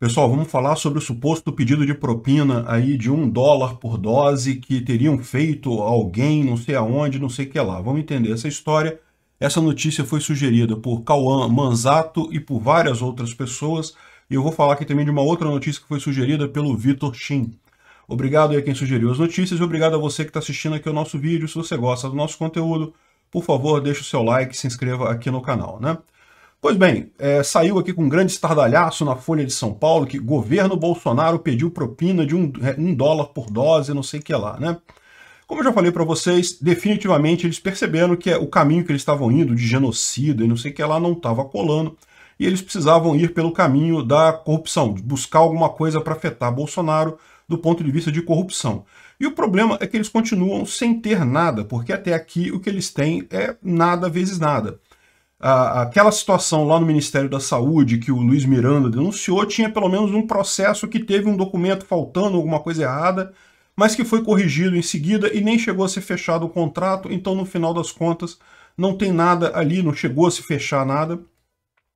Pessoal, vamos falar sobre o suposto pedido de propina aí de um dólar por dose que teriam feito alguém, não sei aonde, não sei o que lá. Vamos entender essa história. Essa notícia foi sugerida por Cauã Manzato e por várias outras pessoas. E eu vou falar aqui também de uma outra notícia que foi sugerida pelo Vitor Shin. Obrigado a quem sugeriu as notícias e obrigado a você que está assistindo aqui o nosso vídeo. Se você gosta do nosso conteúdo, por favor, deixe o seu like e se inscreva aqui no canal, né? Pois bem, é, saiu aqui com um grande estardalhaço na Folha de São Paulo que governo Bolsonaro pediu propina de um, é, um dólar por dose, não sei o que lá, né? Como eu já falei para vocês, definitivamente eles perceberam que é, o caminho que eles estavam indo de genocida e não sei o que lá não estava colando e eles precisavam ir pelo caminho da corrupção, buscar alguma coisa para afetar Bolsonaro do ponto de vista de corrupção. E o problema é que eles continuam sem ter nada, porque até aqui o que eles têm é nada vezes nada aquela situação lá no Ministério da Saúde que o Luiz Miranda denunciou tinha pelo menos um processo que teve um documento faltando, alguma coisa errada, mas que foi corrigido em seguida e nem chegou a ser fechado o contrato, então no final das contas não tem nada ali, não chegou a se fechar nada,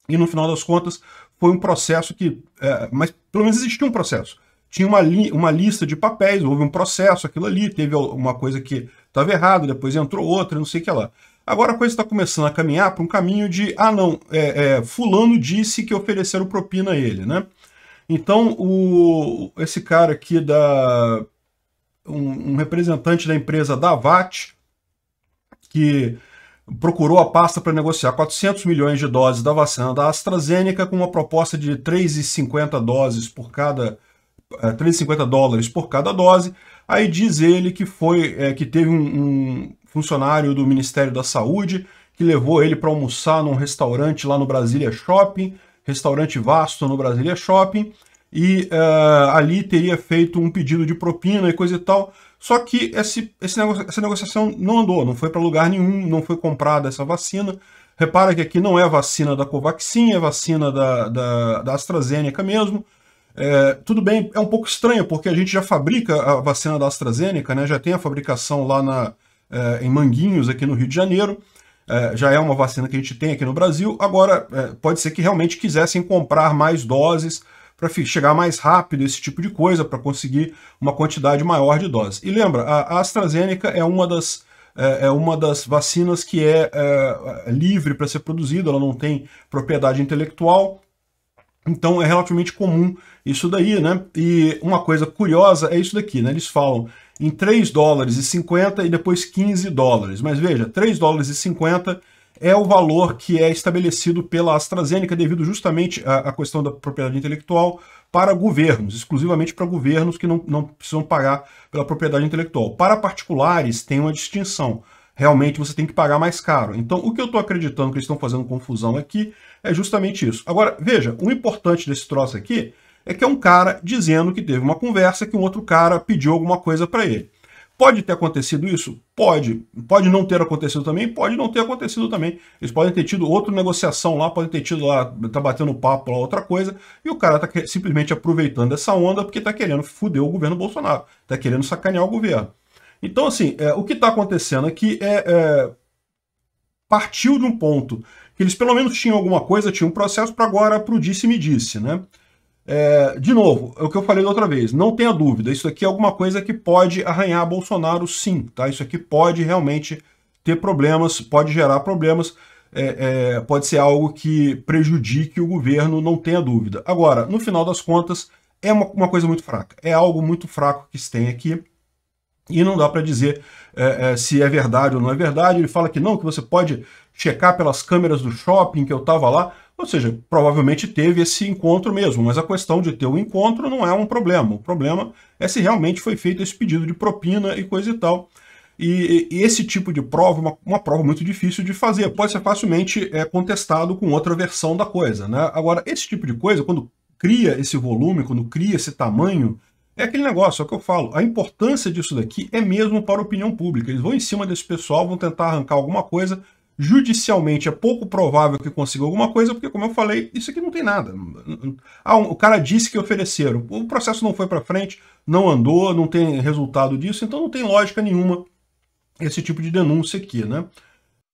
e no final das contas foi um processo que, é, mas pelo menos existia um processo. Tinha uma, li uma lista de papéis, houve um processo, aquilo ali, teve uma coisa que estava errada, depois entrou outra, não sei o que lá. Agora a coisa está começando a caminhar para um caminho de, ah não, é, é, fulano disse que ofereceram propina a ele, né? Então o, esse cara aqui da... Um, um representante da empresa Davat, que procurou a pasta para negociar 400 milhões de doses da vacina da AstraZeneca com uma proposta de 3,50 doses por cada 3,50 é, dólares por cada dose, Aí diz ele que foi é, que teve um, um funcionário do Ministério da Saúde que levou ele para almoçar num restaurante lá no Brasília Shopping, restaurante vasto no Brasília Shopping, e uh, ali teria feito um pedido de propina e coisa e tal. Só que esse, esse negócio, essa negociação não andou, não foi para lugar nenhum, não foi comprada essa vacina. Repara que aqui não é a vacina da Covaxin, é a vacina da, da, da AstraZeneca mesmo. É, tudo bem, é um pouco estranho, porque a gente já fabrica a vacina da AstraZeneca, né? já tem a fabricação lá na, é, em Manguinhos, aqui no Rio de Janeiro, é, já é uma vacina que a gente tem aqui no Brasil. Agora, é, pode ser que realmente quisessem comprar mais doses para chegar mais rápido, esse tipo de coisa, para conseguir uma quantidade maior de doses. E lembra, a, AstraZeneca é uma das é, é uma das vacinas que é, é livre para ser produzida, ela não tem propriedade intelectual, então é relativamente comum isso daí, né? E uma coisa curiosa é isso daqui, né? Eles falam em 3 dólares e 50 e depois 15 dólares. Mas veja, 3 dólares e 50 é o valor que é estabelecido pela AstraZeneca devido justamente à, questão da propriedade intelectual para governos, exclusivamente para governos que não, não precisam pagar pela propriedade intelectual. Para particulares tem uma distinção realmente você tem que pagar mais caro. Então, o que eu estou acreditando que eles estão fazendo confusão aqui é justamente isso. Agora, veja, o importante desse troço aqui é que é um cara dizendo que teve uma conversa que um outro cara pediu alguma coisa para ele. Pode ter acontecido isso? Pode. Pode não ter acontecido também? Pode não ter acontecido também. Eles podem ter tido outra negociação lá, podem ter tido lá, tá batendo papo lá, outra coisa, e o cara tá simplesmente aproveitando essa onda porque tá querendo foder o governo Bolsonaro, tá querendo sacanear o governo. Então, assim, é, o que está acontecendo aqui é, é, partiu de um ponto que eles pelo menos tinham alguma coisa, tinham um processo para agora para o disse me disse, né? É, de novo, é o que eu falei da outra vez, não tenha dúvida, isso aqui é alguma coisa que pode arranhar Bolsonaro sim, tá? Isso aqui pode realmente ter problemas, pode gerar problemas, é, é, pode ser algo que prejudique o governo, não tenha dúvida. Agora, no final das contas, é uma, uma coisa muito fraca, é algo muito fraco que se tem aqui, e não dá para dizer é, é, se é verdade ou não é verdade. Ele fala que não, que você pode checar pelas câmeras do shopping que eu estava lá. Ou seja, provavelmente teve esse encontro mesmo, mas a questão de ter o um encontro não é um problema. O problema é se realmente foi feito esse pedido de propina e coisa e tal. E, e esse tipo de prova, é uma, uma prova muito difícil de fazer, pode ser facilmente é, contestado com outra versão da coisa. Né? Agora, esse tipo de coisa, quando cria esse volume, quando cria esse tamanho, é aquele negócio, é o que eu falo. A importância disso daqui é mesmo para a opinião pública. Eles vão em cima desse pessoal, vão tentar arrancar alguma coisa. Judicialmente é pouco provável que consiga alguma coisa, porque, como eu falei, isso aqui não tem nada. Ah, o cara disse que ofereceram. O processo não foi para frente, não andou, não tem resultado disso, então não tem lógica nenhuma esse tipo de denúncia aqui, né?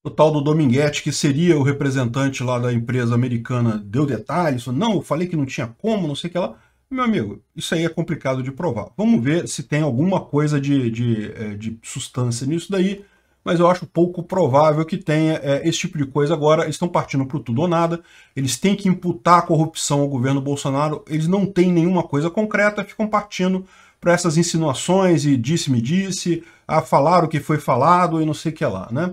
O tal do Dominguete, que seria o representante lá da empresa americana, deu detalhes, não, eu falei que não tinha como, não sei o que lá. Meu amigo, isso aí é complicado de provar. Vamos ver se tem alguma coisa de, de, é, de substância nisso daí, mas eu acho pouco provável que tenha é, esse tipo de coisa agora. Eles estão partindo para tudo ou nada, eles têm que imputar a corrupção ao governo Bolsonaro, eles não têm nenhuma coisa concreta, ficam partindo para essas insinuações e disse-me-disse, disse, a falar o que foi falado e não sei o que lá, né?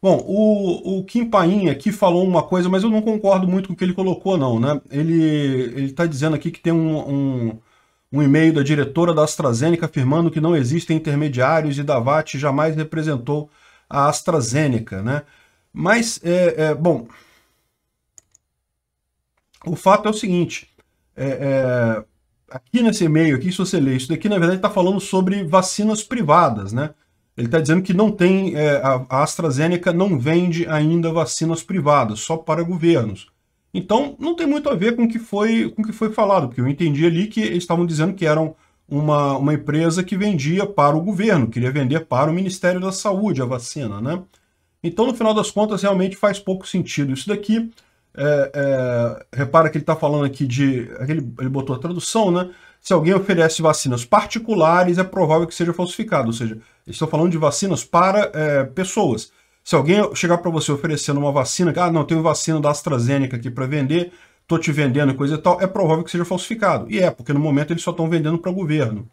Bom, o, o Kim Paim aqui falou uma coisa, mas eu não concordo muito com o que ele colocou, não, né? Ele está dizendo aqui que tem um, um, um e-mail da diretora da AstraZeneca afirmando que não existem intermediários e Davat jamais representou a AstraZeneca, né? Mas, é, é, bom, o fato é o seguinte, é, é aqui nesse e-mail aqui, se você ler isso daqui, na verdade está falando sobre vacinas privadas, né? Ele está dizendo que não tem, é, a AstraZeneca não vende ainda vacinas privadas, só para governos. Então, não tem muito a ver com o que foi, com que foi falado, porque eu entendi ali que eles estavam dizendo que eram uma, uma empresa que vendia para o governo, queria vender para o Ministério da Saúde a vacina, né? Então, no final das contas, realmente faz pouco sentido isso daqui. É, é, repara que ele está falando aqui de. Ele, ele botou a tradução, né? Se alguém oferece vacinas particulares, é provável que seja falsificado. Ou seja, Estou falando de vacinas para é, pessoas. Se alguém chegar para você oferecendo uma vacina, ah, não, tenho vacina da AstraZeneca aqui para vender, estou te vendendo coisa e tal, é provável que seja falsificado. E é, porque no momento eles só estão vendendo para o governo.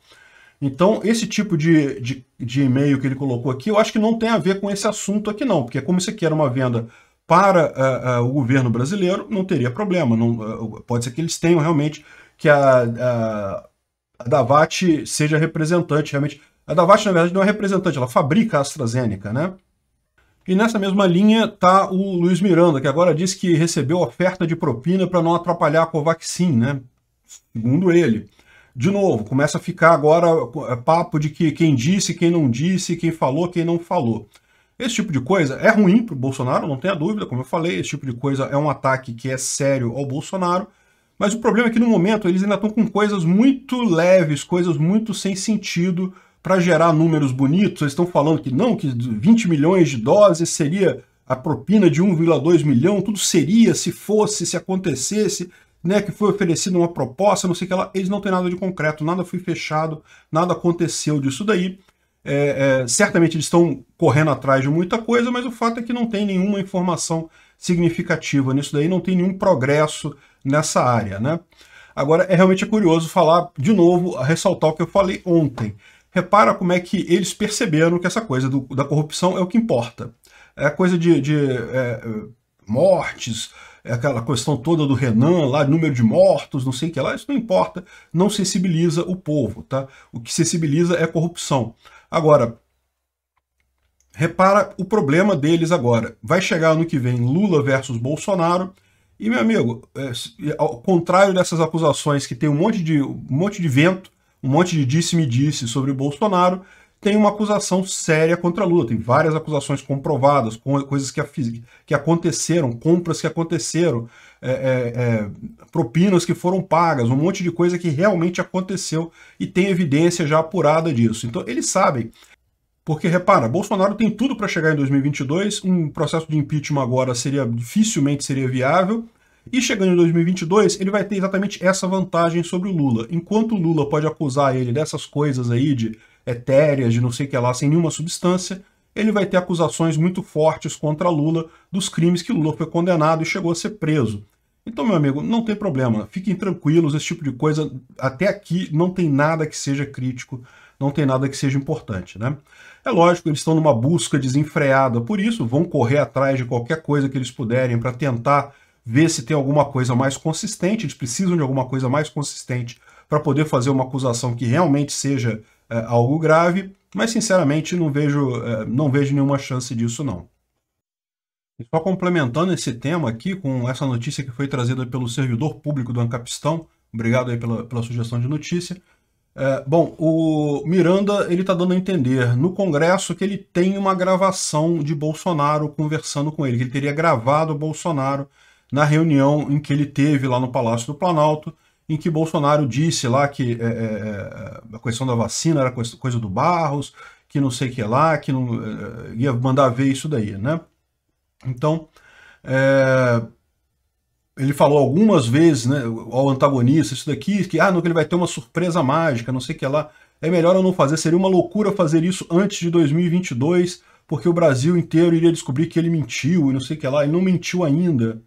Então, esse tipo de, de, de e-mail que ele colocou aqui, eu acho que não tem a ver com esse assunto aqui não, porque como isso aqui era uma venda para uh, uh, o governo brasileiro, não teria problema. Não, uh, pode ser que eles tenham realmente que a, a, a Davat seja representante realmente a Davax, na verdade, não é representante, ela fabrica a AstraZeneca, né? E nessa mesma linha está o Luiz Miranda, que agora diz que recebeu oferta de propina para não atrapalhar a Covaxin, né? Segundo ele. De novo, começa a ficar agora é, papo de que quem disse, quem não disse, quem falou, quem não falou. Esse tipo de coisa é ruim para o Bolsonaro, não tenha dúvida, como eu falei, esse tipo de coisa é um ataque que é sério ao Bolsonaro, mas o problema é que no momento eles ainda estão com coisas muito leves, coisas muito sem sentido, para gerar números bonitos, eles estão falando que não, que 20 milhões de doses seria a propina de 1,2 milhão, tudo seria se fosse, se acontecesse, né, que foi oferecida uma proposta, não sei o que lá, eles não têm nada de concreto, nada foi fechado, nada aconteceu disso daí. É, é, certamente eles estão correndo atrás de muita coisa, mas o fato é que não tem nenhuma informação significativa nisso daí, não tem nenhum progresso nessa área, né? Agora, é realmente curioso falar, de novo, ressaltar o que eu falei ontem. Repara como é que eles perceberam que essa coisa do, da corrupção é o que importa. É a coisa de, de é, é, mortes, é aquela questão toda do Renan lá, número de mortos, não sei o que lá, isso não importa, não sensibiliza o povo, tá? O que sensibiliza é a corrupção. Agora, repara o problema deles agora. Vai chegar ano que vem Lula versus Bolsonaro, e, meu amigo, é, ao contrário dessas acusações que tem um monte de, um monte de vento, um monte de disse-me-disse -disse sobre o Bolsonaro, tem uma acusação séria contra Lula. Tem várias acusações comprovadas, coisas que, que aconteceram, compras que aconteceram, é, é, é, propinas que foram pagas, um monte de coisa que realmente aconteceu e tem evidência já apurada disso. Então, eles sabem. Porque, repara, Bolsonaro tem tudo para chegar em 2022, um processo de impeachment agora seria dificilmente seria viável, e chegando em 2022, ele vai ter exatamente essa vantagem sobre o Lula. Enquanto o Lula pode acusar ele dessas coisas aí de etéreas, de não sei o que lá, sem nenhuma substância, ele vai ter acusações muito fortes contra Lula dos crimes que Lula foi condenado e chegou a ser preso. Então, meu amigo, não tem problema, fiquem tranquilos, esse tipo de coisa, até aqui não tem nada que seja crítico, não tem nada que seja importante, né? É lógico, eles estão numa busca desenfreada, por isso vão correr atrás de qualquer coisa que eles puderem para tentar ver se tem alguma coisa mais consistente, eles precisam de alguma coisa mais consistente para poder fazer uma acusação que realmente seja é, algo grave, mas sinceramente não vejo, é, não vejo nenhuma chance disso não. só complementando esse tema aqui com essa notícia que foi trazida pelo servidor público do Ancapistão, obrigado aí pela, pela sugestão de notícia, é, bom, o Miranda ele está dando a entender no Congresso que ele tem uma gravação de Bolsonaro conversando com ele, que ele teria gravado Bolsonaro na reunião em que ele teve lá no Palácio do Planalto, em que Bolsonaro disse lá que é, é, é a questão da vacina era coisa do Barros, que não sei o que lá, que não, é, é ia mandar ver isso daí, né? Então, é, ele falou algumas vezes né, ao antagonista isso daqui, que ah, não, que ele vai ter uma surpresa mágica, não sei o que lá. É melhor eu não fazer, seria uma loucura fazer isso antes de 2022, porque o Brasil inteiro iria descobrir que ele mentiu e não sei o que lá, ele não mentiu ainda.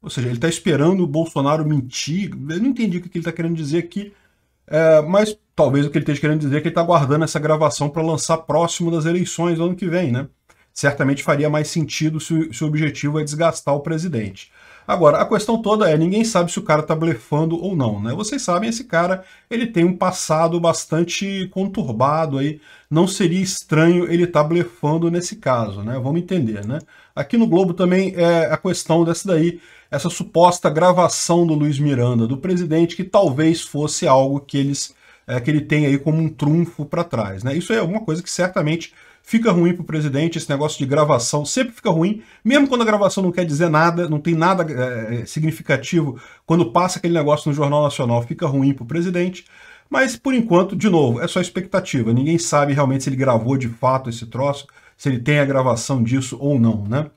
Ou seja, ele está esperando o Bolsonaro mentir. Eu não entendi o que ele está querendo dizer aqui, é, mas talvez o que ele esteja querendo dizer é que ele está guardando essa gravação para lançar próximo das eleições do ano que vem, né? Certamente faria mais sentido se o, se o objetivo é desgastar o presidente. Agora, a questão toda é, ninguém sabe se o cara está blefando ou não, né? Vocês sabem, esse cara, ele tem um passado bastante conturbado aí, não seria estranho ele estar tá blefando nesse caso, né? Vamos entender, né? Aqui no Globo também é a questão dessa daí, essa suposta gravação do Luiz Miranda, do presidente, que talvez fosse algo que eles é, que ele tem aí como um trunfo para trás. Né? Isso é alguma coisa que certamente fica ruim para o presidente, esse negócio de gravação sempre fica ruim, mesmo quando a gravação não quer dizer nada, não tem nada é, é significativo, quando passa aquele negócio no Jornal Nacional, fica ruim para o presidente. Mas, por enquanto, de novo, é só expectativa. Ninguém sabe realmente se ele gravou de fato esse troço se ele tem a gravação disso ou não, né?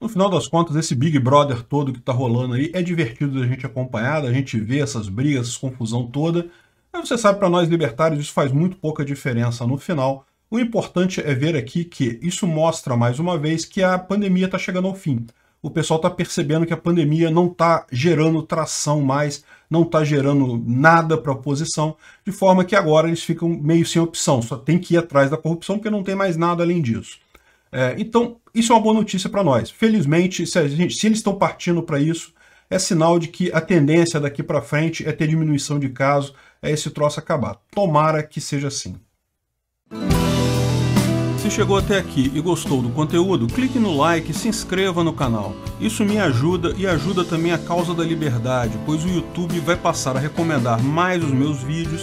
No final das contas, esse Big Brother todo que tá rolando aí é divertido da gente acompanhar, da gente ver essas brigas, essa confusão toda. Mas você sabe, para nós libertários, isso faz muito pouca diferença no final. O importante é ver aqui que isso mostra mais uma vez que a pandemia está chegando ao fim. O pessoal está percebendo que a pandemia não está gerando tração mais, não está gerando nada para a oposição, de forma que agora eles ficam meio sem opção, só tem que ir atrás da corrupção porque não tem mais nada além disso. É, então, isso é uma boa notícia para nós. Felizmente, se, gente, se eles estão partindo para isso, é sinal de que a tendência daqui para frente é ter diminuição de casos, é esse troço acabar. Tomara que seja assim. Se chegou até aqui e gostou do conteúdo, clique no like e se inscreva no canal. Isso me ajuda e ajuda também a causa da liberdade, pois o YouTube vai passar a recomendar mais os meus vídeos